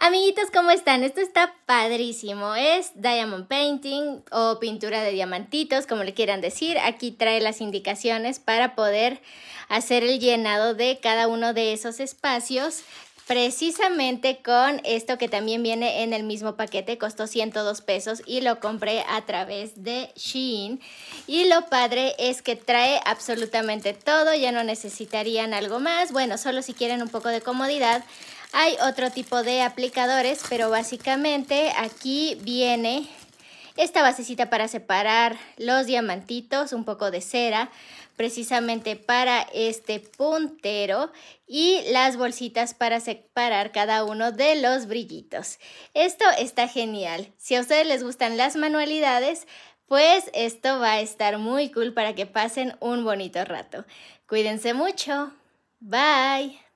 Amiguitos, ¿cómo están? Esto está padrísimo. Es Diamond Painting o pintura de diamantitos, como le quieran decir. Aquí trae las indicaciones para poder hacer el llenado de cada uno de esos espacios Precisamente con esto que también viene en el mismo paquete, costó 102 pesos y lo compré a través de Shein. Y lo padre es que trae absolutamente todo, ya no necesitarían algo más. Bueno, solo si quieren un poco de comodidad. Hay otro tipo de aplicadores, pero básicamente aquí viene esta basecita para separar los diamantitos, un poco de cera precisamente para este puntero y las bolsitas para separar cada uno de los brillitos. Esto está genial. Si a ustedes les gustan las manualidades, pues esto va a estar muy cool para que pasen un bonito rato. Cuídense mucho. Bye.